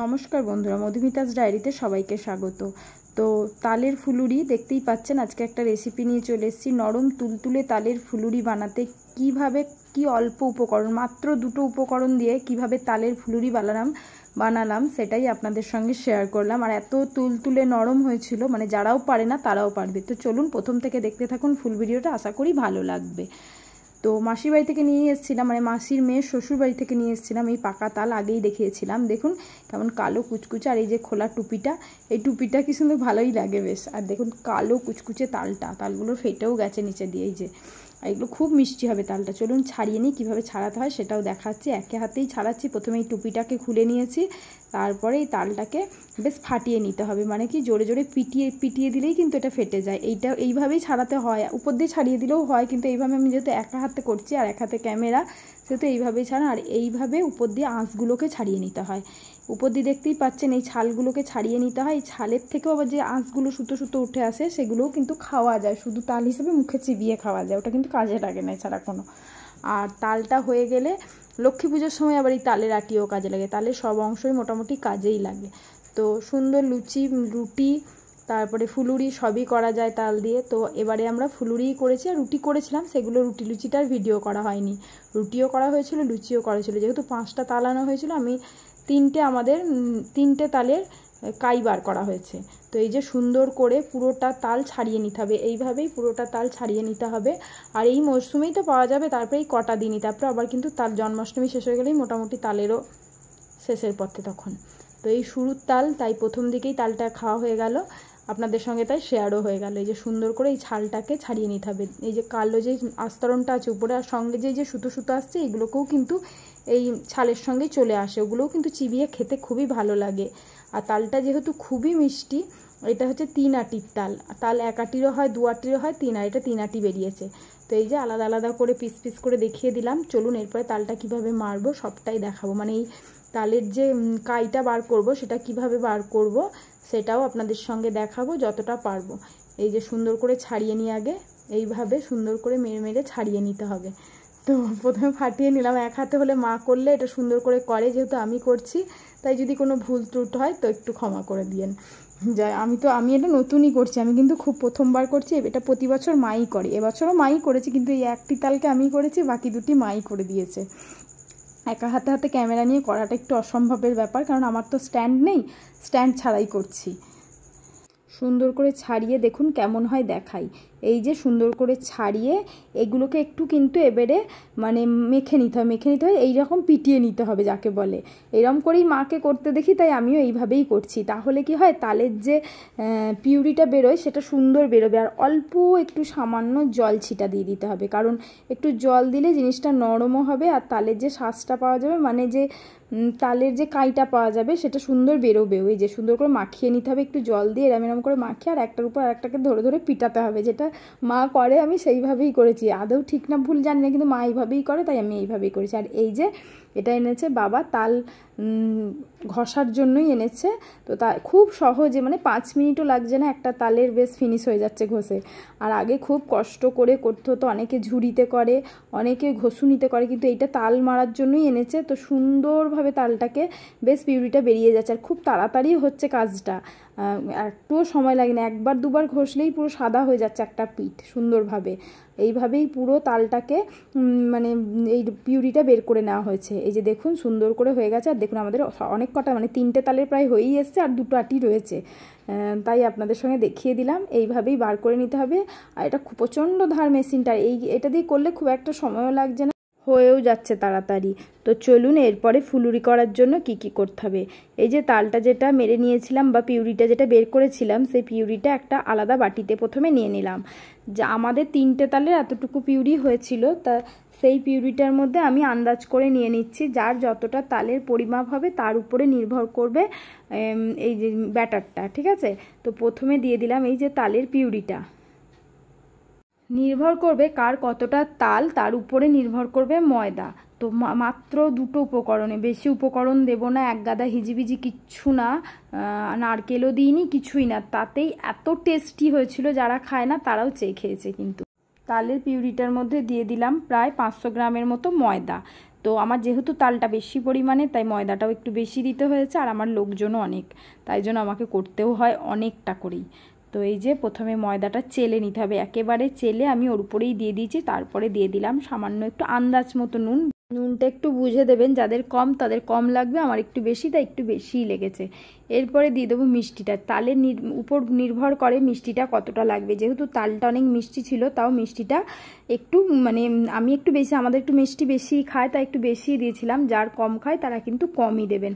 নমস্কার বন্ধুরা মধুমিতাস ডায়েরিতে সবাইকে স্বাগত তো তালের ফুলুরি দেখতেই পাচ্ছেন আজকে একটা রেসিপি নিয়ে চলে এসেছি নরম তুলতুলে তালের ফুলুরি বানাতে কিভাবে কি অল্প উপকরণ মাত্র দুটো উপকরণ দিয়ে কিভাবে তালের ফুলুরি বানালাম বানালাম সেটাই আপনাদের সঙ্গে শেয়ার করলাম আর এত তুলতুলে নরম হয়েছিল মানে যারাও পারে না তারাও পারবে তো চলুন প্রথম থেকে দেখতে থাকুন ফুল ভিডিওটা আশা করি ভালো লাগবে তো মাসির বাড়ি থেকে নিয়ে এসেছিলাম মানে মাসির মেয়ের শ্বশুর বাড়ি থেকে নিয়ে এসেছিলাম এই পাকা তাল আগেই দেখিয়েছিলাম দেখুন কেমন কালো কুচকুচে আর এই যে খোলা টুপিটা এই টুপিটা কি সুন্দর ভালোই লাগে বেশ আর দেখুন কালো কুচকুচে তালটা তালগুলো ফেটেও গেছে নিচে দিয়ে এই যে আর এগুলো খুব মিষ্টি হবে তালটা চলুন ছাড়িয়ে নিই কীভাবে ছাড়াতে হয় সেটাও দেখাচ্ছি একে হাতেই ছাড়াচ্ছি প্রথমে এই টুপিটাকে খুলে নিয়েছি তারপরে এই তালটাকে বেশ ফাটিয়ে নিতে হবে মানে কি জোরে জোরে পিটিয়ে পিটিয়ে দিলেই কিন্তু এটা ফেটে যায় এইটা এইভাবেই ছাড়াতে হয় উপর দিয়ে ছাড়িয়ে দিলেও হয় কিন্তু এইভাবে আমি যেহেতু একা হাতে করছি আর এক হাতে ক্যামেরা সেহেতু এইভাবেই ছাড়া আর এইভাবে উপর দিয়ে আঁশগুলোকে ছাড়িয়ে নিতে হয় উপর দিয়ে দেখতেই পাচ্ছেন এই ছালগুলোকে ছাড়িয়ে নিতে হয় এই ছালের থেকেও আবার যে আঁশগুলো সুতো সুতো উঠে আসে সেগুলোও কিন্তু খাওয়া যায় শুধু তাল হিসেবে মুখে চিবিয়ে খাওয়া যায় ওটা কিন্তু কাজে লাগে না এছাড়া কোনো আর তালটা হয়ে গেলে লক্ষ্মী পুজোর সময় আবার এই তালের আটিও কাজে লাগে তালের সব অংশই মোটামুটি কাজেই লাগে তো সুন্দর লুচি রুটি তারপরে ফুলুরি সবই করা যায় তাল দিয়ে তো এবারে আমরা ফুলুরিই করেছি আর রুটি করেছিলাম সেগুলো রুটি লুচিটার ভিডিও করা হয়নি রুটিও করা হয়েছিল লুচিও করা হয়েছিল যেহেতু পাঁচটা তাল আনা হয়েছিল আমি তিনটে আমাদের তিনটে তালের কাই বার করা হয়েছে তো এই যে সুন্দর করে পুরোটা তাল ছাড়িয়ে নিতে হবে এইভাবেই পুরোটা তাল ছাড়িয়ে নিতে হবে আর এই মরশুমেই তো পাওয়া যাবে তারপরে এই কটা দিনই তারপরে আবার কিন্তু তাল জন্মাষ্টমী শেষ হয়ে গেলেই মোটামুটি তালেরও শেষের পথে তখন তো এই শুরুর তাল তাই প্রথম দিকেই তালটা খাওয়া হয়ে গেল আপনাদের সঙ্গে তাই শেয়ারও হয়ে গেল এই যে সুন্দর করে এই ছালটাকে ছাড়িয়ে নিতে হবে এই যে কালো যে আস্তরণটা আছে উপরে আর সঙ্গে যে যে সুতো সুতো আসছে এগুলোকেও কিন্তু এই ছালের সঙ্গে চলে আসে ওগুলোও কিন্তু চিবিয়ে খেতে খুবই ভালো লাগে আর তালটা যেহেতু খুবই মিষ্টি এটা হচ্ছে তিন আটির তাল তাল এক আটিরও হয় দু আটিরও হয় তিন আর এটা তিন আটি বেরিয়েছে তো এই যে আলাদা আলাদা করে পিস পিস করে দেখিয়ে দিলাম চলুন এরপরে তালটা কিভাবে মারবো সবটাই দেখাবো মানে এই তালের যে কাইটা বার করব সেটা কিভাবে বার করব সেটাও আপনাদের সঙ্গে দেখাবো যতটা পারবো এই যে সুন্দর করে ছাড়িয়ে নিয়ে আগে এইভাবে সুন্দর করে মেরে মেরে ছাড়িয়ে নিতে হবে তো প্রথমে ফাটিয়ে নিলাম এক হাতে হলে মা করলে এটা সুন্দর করে করে যেহেতু আমি করছি তাই যদি কোনো ভুল ত্রুট হয় তো একটু ক্ষমা করে দিয়েন যাই আমি তো আমি এটা নতুনই করছি আমি কিন্তু খুব প্রথমবার করছি এটা প্রতি বছর মাই করে এবছরও মাই করেছি কিন্তু এই একটি তালকে আমি করেছি বাকি দুটি মাই করে দিয়েছে একা হাতে হাতে ক্যামেরা নিয়ে করাটা একটু অসম্ভবের ব্যাপার কারণ আমার তো স্ট্যান্ড নেই স্ট্যান্ড ছাড়াই করছি সুন্দর করে ছাড়িয়ে দেখুন কেমন হয় দেখাই এই যে সুন্দর করে ছাড়িয়ে এগুলোকে একটু কিন্তু এবারে মানে মেখে নিতে হবে মেখে নিতে হয় এইরকম পিটিয়ে নিতে হবে যাকে বলে এরম করেই মাকে করতে দেখি তাই আমিও এইভাবেই করছি তাহলে কি হয় তালের যে পিউরিটা বেরোয় সেটা সুন্দর বেরোবে আর অল্প একটু সামান্য জল ছিটা দিয়ে দিতে হবে কারণ একটু জল দিলে জিনিসটা নরমও হবে আর তালের যে শ্বাসটা পাওয়া যাবে মানে যে তালের যে কাঁইটা পাওয়া যাবে সেটা সুন্দর বেরোবে ওই যে সুন্দর করে মাখিয়ে নিতে হবে একটু জল দিয়ে এরম এরম করে মাখিয়ে আর একটার উপর আর একটাকে ধরে ধরে পিটাতে হবে যেটা মা করে আমি সেইভাবেই করেছি আদৌ ঠিক না ভুল জানি না কিন্তু মা এইভাবেই করে তাই আমি এইভাবেই করেছি আর এই যে এটা এনেছে বাবা তাল ঘষার জন্যই এনেছে তো তা খুব সহজে মানে পাঁচ মিনিটও লাগছে না একটা তালের বেশ ফিনিশ হয়ে যাচ্ছে ঘষে আর আগে খুব কষ্ট করে করতে হতো অনেকে ঝুড়িতে করে অনেকে ঘষুনিতে করে কিন্তু এইটা তাল মারার জন্যই এনেছে তো সুন্দরভাবে তালটাকে বেশ পিউরিটা বেরিয়ে যাচ্ছে আর খুব তাড়াতাড়ি হচ্ছে কাজটা একটুও সময় লাগে না একবার দুবার ঘষলেই পুরো সাদা হয়ে যাচ্ছে একটা পিঠ সুন্দরভাবে এইভাবেই পুরো তালটাকে মানে এই পিউরিটা বের করে নেওয়া হয়েছে এই যে দেখুন সুন্দর করে হয়ে গেছে আর দেখুন আমাদের অনেক কটা মানে তিনটে তালের প্রায় হয়েই এসছে আর দুটো আটি রয়েছে তাই আপনাদের সঙ্গে দেখিয়ে দিলাম এইভাবেই বার করে নিতে হবে আর এটা প্রচণ্ড ধার মেশিনটা এই এটা দিয়ে করলে খুব একটা সময়ও লাগছে না হয়েও যাচ্ছে তাড়াতাড়ি তো চলুন এরপরে ফুলুরি করার জন্য কি কি করতে হবে এই যে তালটা যেটা মেরে নিয়েছিলাম বা পিউরিটা যেটা বের করেছিলাম সেই পিউরিটা একটা আলাদা বাটিতে প্রথমে নিয়ে নিলাম যা আমাদের তিনটে তালের এতটুকু পিউরি হয়েছিল তা সেই পিউরিটার মধ্যে আমি আন্দাজ করে নিয়ে নিচ্ছি যার যতটা তালের পরিমাপ হবে তার উপরে নির্ভর করবে এই যে ব্যাটারটা ঠিক আছে তো প্রথমে দিয়ে দিলাম এই যে তালের পিউরিটা নির্ভর করবে কার কতটা তাল তার উপরে নির্ভর করবে ময়দা তো মাত্র দুটো উপকরণে বেশি উপকরণ দেব না এক গাদা হিজিবিজি কিচ্ছু না নারকেলও দিইনি কিছুই না তাতেই এত টেস্টি হয়েছিল যারা খায় না তারাও চেয়ে খেয়েছে কিন্তু তালের পিউরিটার মধ্যে দিয়ে দিলাম প্রায় পাঁচশো গ্রামের মতো ময়দা তো আমার যেহেতু তালটা বেশি পরিমাণে তাই ময়দাটাও একটু বেশি দিতে হয়েছে আর আমার লোকজনও অনেক তাই জন্য আমাকে করতেও হয় অনেকটা করেই তো এই যে প্রথমে ময়দাটা চেলে নিতে হবে একেবারে চেলে আমি ওর উপরেই দিয়ে দিয়েছি তারপরে দিয়ে দিলাম সামান্য একটু আন্দাজ মতো নুন নুনটা একটু বুঝে দেবেন যাদের কম তাদের কম লাগবে আমার একটু বেশি তাই একটু বেশিই লেগেছে এরপরে দিয়ে দেবো মিষ্টিটা তালের উপর নির্ভর করে মিষ্টিটা কতটা লাগবে যেহেতু তালটা অনেক মিষ্টি ছিল তাও মিষ্টিটা একটু মানে আমি একটু বেশি আমাদের একটু মিষ্টি বেশি খায় তাই একটু বেশি দিয়েছিলাম যার কম খায় তারা কিন্তু কমই দেবেন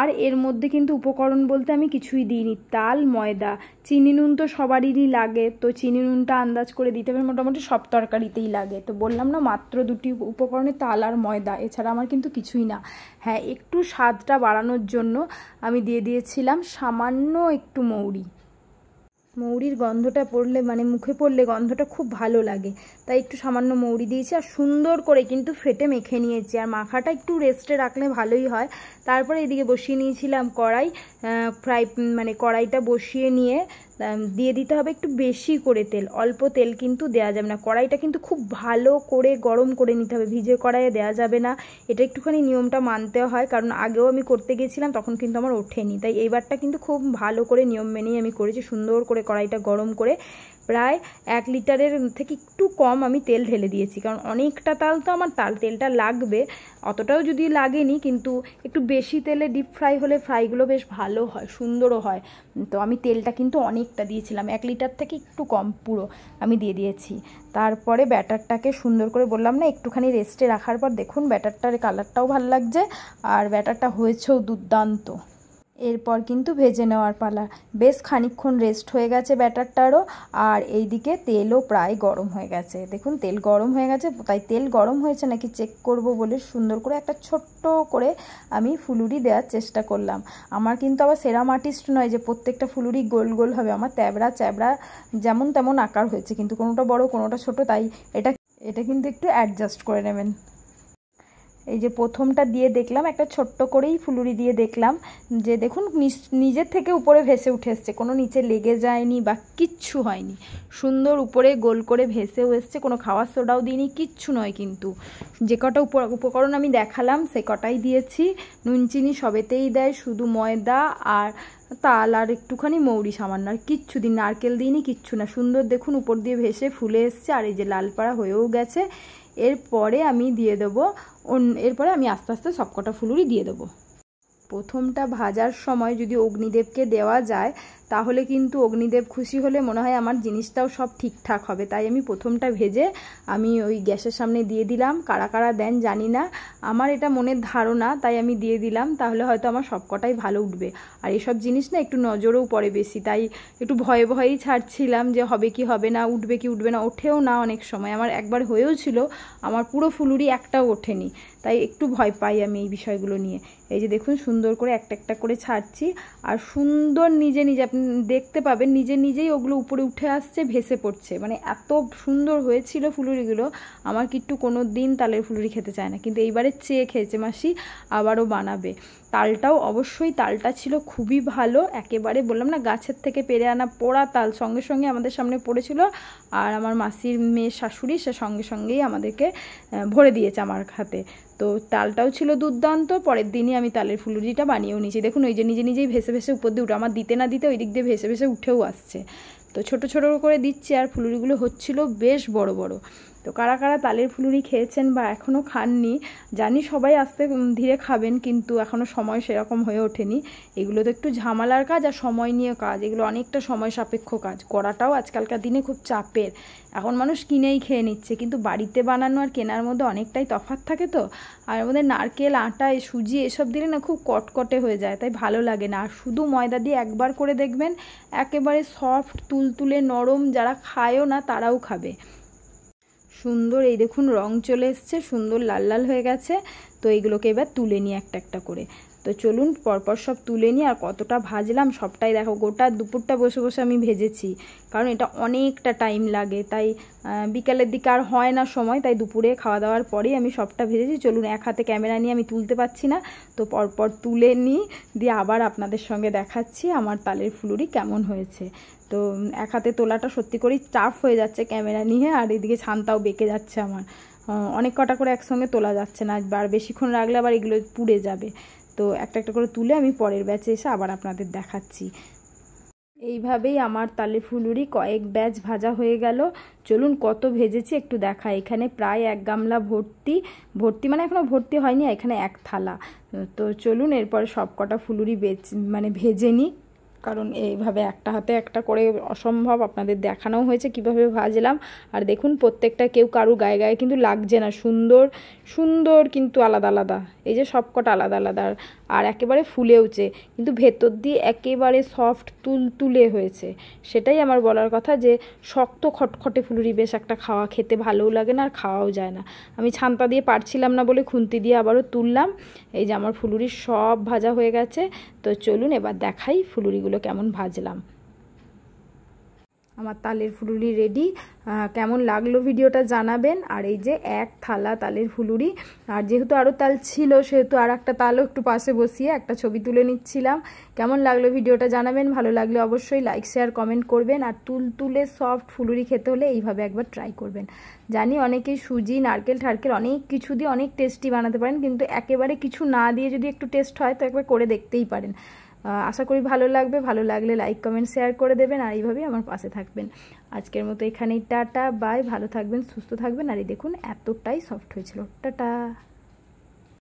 আর এর মধ্যে কিন্তু উপকরণ বলতে আমি কিছুই দিইনি তাল ময়দা চিনি নুন তো সবারই লাগে তো চিনি নুনটা আন্দাজ করে দিতে হবে মোটামুটি সব তরকারিতেই লাগে তো বললাম না মাত্র দুটি উপকরণে তাল আর ময়দা এছাড়া আমার কিন্তু কিছুই না হ্যাঁ একটু স্বাদটা বাড়ানোর জন্য আমি দিয়ে দিয়েছিলাম সামান্য একটু মৌরি মৌরির গন্ধটা পড়লে মানে মুখে পড়লে গন্ধটা খুব ভালো লাগে তাই একটু সামান্য মৌরি দিয়েছি আর সুন্দর করে কিন্তু ফেটে মেখে নিয়েছি আর মাখাটা একটু রেস্টে রাখলে ভালোই হয় তারপরে এদিকে বসিয়ে নিয়েছিলাম কড়াই ফ্রাই মানে কড়াইটা বসিয়ে নিয়ে দিয়ে দিতে হবে একটু বেশি করে তেল অল্প তেল কিন্তু দেওয়া যাবে না কড়াইটা কিন্তু খুব ভালো করে গরম করে নিতে হবে ভিজে কড়াইয়ে দেওয়া যাবে না এটা একটুখানি নিয়মটা মানতে হয় কারণ আগেও আমি করতে গেছিলাম তখন কিন্তু আমার ওঠেনি তাই এইবারটা কিন্তু খুব ভালো করে নিয়ম মেনেই আমি করেছি সুন্দর করে কড়াইটা গরম করে প্রায় এক লিটারের থেকে একটু কম আমি তেল ঢেলে দিয়েছি কারণ অনেকটা তাল তো আমার তাল তেলটা লাগবে অতটাও যদি লাগেনি কিন্তু একটু বেশি তেলে ডিপ ফ্রাই হলে ফ্রাইগুলো বেশ ভালো হয় সুন্দরও হয় তো আমি তেলটা কিন্তু অনেকটা দিয়েছিলাম এক লিটার থেকে একটু কম পুরো আমি দিয়ে দিয়েছি তারপরে ব্যাটারটাকে সুন্দর করে বললাম না একটুখানি রেস্টে রাখার পর দেখুন ব্যাটারটার কালারটাও ভালো লাগছে আর ব্যাটারটা হয়েছেও দুর্দান্ত এরপর কিন্তু ভেজে নেওয়ার পালা বেশ খানিক্ষণ রেস্ট হয়ে গেছে ব্যাটারটারও আর এইদিকে তেলও প্রায় গরম হয়ে গেছে দেখুন তেল গরম হয়ে গেছে তাই তেল গরম হয়েছে নাকি চেক করব বলে সুন্দর করে একটা ছোট্ট করে আমি ফুলুরি দেওয়ার চেষ্টা করলাম আমার কিন্তু আবার সেরাম আর্টিস্ট নয় যে প্রত্যেকটা ফুলুরি গোল গোল হবে আমার ত্যাবড়া চ্যাবড়া যেমন তেমন আকার হয়েছে কিন্তু কোনোটা বড় কোনোটা ছোট তাই এটা এটা কিন্তু একটু অ্যাডজাস্ট করে নেবেন এই যে প্রথমটা দিয়ে দেখলাম একটা ছোট্ট করেই ফুলুরি দিয়ে দেখলাম যে দেখুন নিজের থেকে উপরে ভেসে উঠে এসছে কোনো নিচে লেগে যায়নি বা কিচ্ছু হয়নি সুন্দর উপরে গোল করে ভেসেও এসছে কোনো খাওয়ার সোডাও দিইনি কিচ্ছু নয় কিন্তু যে কটা উপকরণ আমি দেখালাম সে কটাই দিয়েছি নুন চিনি সবেতেই দেয় শুধু ময়দা আর তাল আর একটুখানি মৌরি সামান্য আর কিচ্ছু দিন নারকেল দিইনি কিচ্ছু না সুন্দর দেখুন উপর দিয়ে ভেসে ফুলে এসছে আর এই যে লালপাড়া হয়েও গেছে এরপরে আমি দিয়ে দেবো এরপরে আমি আস্তে আস্তে সবকটা ফুলুরি দিয়ে দেবো প্রথমটা ভাজার সময় যদি অগ্নিদেবকে দেওয়া যায় তাহলে কিন্তু অগ্নিদেব খুশি হলে মনে হয় আমার জিনিসটাও সব ঠিকঠাক হবে তাই আমি প্রথমটা ভেজে আমি ওই গ্যাসের সামনে দিয়ে দিলাম কারা কারা দেন জানি না আমার এটা মনের ধারণা তাই আমি দিয়ে দিলাম তাহলে হয়তো আমার সবকটাই ভালো উঠবে আর এসব জিনিস না একটু নজরেও পড়ে বেশি তাই একটু ভয়ে ভয়েই ছাড়ছিলাম যে হবে কি হবে না উঠবে কি উঠবে না ওঠেও না অনেক সময় আমার একবার হয়েও ছিল আমার পুরো ফুলুরি একটাও ওঠেনি তাই একটু ভয় পাই আমি এই বিষয়গুলো নিয়ে এই যে দেখুন সুন্দর করে একটা একটা করে ছাড়ছি আর সুন্দর নিজে নিজে আপনি দেখতে পাবেন নিজে নিজেই ওগুলো উপরে উঠে আসছে ভেসে পড়ছে মানে এত সুন্দর হয়েছিল ফুলুরিগুলো আমার কিট্টু কোনো দিন তালের ফুলুরি খেতে চায় না কিন্তু এইবারে চেয়ে খেয়েছে মাসি আবারও বানাবে তালটাও অবশ্যই তালটা ছিল খুবই ভালো একেবারে বললাম না গাছের থেকে পেরে আনা পোড়া তাল সঙ্গে সঙ্গে আমাদের সামনে পড়েছিল আর আমার মাসির মেয়ে শাশুড়ি সে সঙ্গে সঙ্গেই আমাদেরকে ভরে দিয়েছে আমার হাতে তো তালটাও ছিল দুর্দান্ত পরের দিনই আমি তালের ফুলুরিটা বানিয়েও নিয়েছি দেখুন ওই যে নিজে নিজেই ভেসে ভেসে উপর দিয়ে উঠে আমার দিতে না দিতে ওই দিক দিয়ে ভেসে ভেসে উঠেও আসছে তো ছোট ছোট করে দিচ্ছে আর ফুলুরিগুলো হচ্ছিল বেশ বড় বড় তো কারা কারা তালের ফুলুরি খেয়েছেন বা এখনও খাননি জানি সবাই আস্তে ধীরে খাবেন কিন্তু এখনও সময় সেরকম হয়ে ওঠেনি এগুলো তো একটু ঝামেলার কাজ আর সময় নিয়ে কাজ এগুলো অনেকটা সময় সাপেক্ষ কাজ করাটাও আজকালকার দিনে খুব চাপের এখন মানুষ কিনেই খেয়ে নিচ্ছে কিন্তু বাড়িতে বানানো আর কেনার মধ্যে অনেকটাই তফাত থাকে তো আর আমাদের নারকেল আটা সুজি এসব দিলে না খুব কটকটে হয়ে যায় তাই ভালো লাগে না আর শুধু ময়দা দিয়ে একবার করে দেখবেন একেবারে সফট তুলতুলে নরম যারা খায়ও না তারাও খাবে সুন্দর এই দেখুন রং চলে এসছে সুন্দর লাল লাল হয়ে গেছে তো এইগুলোকে এবার তুলে নিই একটা একটা করে তো চলুন পরপর সব তুলে নিয়ে আর কতটা ভাজলাম সবটাই দেখো গোটা দুপুরটা বসে বসে আমি ভেজেছি কারণ এটা অনেকটা টাইম লাগে তাই বিকালের দিকে আর হয় না সময় তাই দুপুরে খাওয়া দাওয়ার পরেই আমি সবটা ভেজেছি চলুন এক হাতে ক্যামেরা নিয়ে আমি তুলতে পারছি না তো পরপর তুলে নিই দিয়ে আবার আপনাদের সঙ্গে দেখাচ্ছি আমার তালের ফুলুরি কেমন হয়েছে তো এক হাতে তোলাটা সত্যি করেই টাফ হয়ে যাচ্ছে ক্যামেরা নিয়ে আর এদিকে ছানটাও বেঁকে যাচ্ছে আমার অনেক কটা করে একসঙ্গে তোলা যাচ্ছে না আর বেশিক্ষণ রাখলে আবার এগুলো পুড়ে যাবে তো একটা একটা করে তুলে আমি পরের ব্যাচে এসে আবার আপনাদের দেখাচ্ছি এইভাবেই আমার তালে ফুলুরি কয়েক ব্যাচ ভাজা হয়ে গেল চলুন কত ভেজেছি একটু দেখা এখানে প্রায় এক গামলা ভর্তি ভর্তি মানে এখনও ভর্তি হয়নি এখানে এক থালা তো চলুন এরপরে সব কটা ফুলুরি বেচ মানে ভেজে নিই কারণ এইভাবে একটা হাতে একটা করে অসম্ভব আপনাদের দেখানো হয়েছে কিভাবে ভাজলাম আর দেখুন প্রত্যেকটা কেউ কারু গায়ে গায়ে কিন্তু লাগছে না সুন্দর সুন্দর কিন্তু আলাদা আলাদা এই যে সবকটা আলাদা আলাদা আর একেবারে ফুলেওছে কিন্তু ভেতর দিয়ে একেবারে সফট তুল তুলে হয়েছে সেটাই আমার বলার কথা যে শক্ত খটখটে ফুলুরি বেশ একটা খাওয়া খেতে ভালোও লাগে না আর খাওয়াও যায় না আমি ছান্তা দিয়ে পারছিলাম না বলে খুন্তি দিয়ে আবারও তুললাম এই যে আমার ফুলুরি সব ভাজা হয়ে গেছে তো চলুন এবার দেখাই ফুলুরিগুলো ফুলগুলো কেমন ভাজলাম আমার তালের ফুলুরি রেডি কেমন লাগলো ভিডিওটা জানাবেন আর এই যে এক থালা তালের ফুলুরি আর যেহেতু আরও তাল ছিল সেহেতু আর একটা তালও একটু পাশে বসিয়ে একটা ছবি তুলে নিচ্ছিলাম কেমন লাগলো ভিডিওটা জানাবেন ভালো লাগলে অবশ্যই লাইক শেয়ার কমেন্ট করবেন আর তুল তুলে সফট ফুলুরি খেতে হলে এইভাবে একবার ট্রাই করবেন জানি অনেকেই সুজি নারকেল ঠারকেল অনেক কিছু দিয়ে অনেক টেস্টি বানাতে পারেন কিন্তু একেবারে কিছু না দিয়ে যদি একটু টেস্ট হয় তো একবার করে দেখতেই পারেন আশা করি ভালো লাগবে ভালো লাগলে লাইক কমেন্ট শেয়ার করে দেবেন আর এইভাবেই আমার পাশে থাকবেন আজকের মতো এখানেই টাটা বাই ভালো থাকবেন সুস্থ থাকবেন আর এই দেখুন এতটাই সফট হয়েছিল টাটা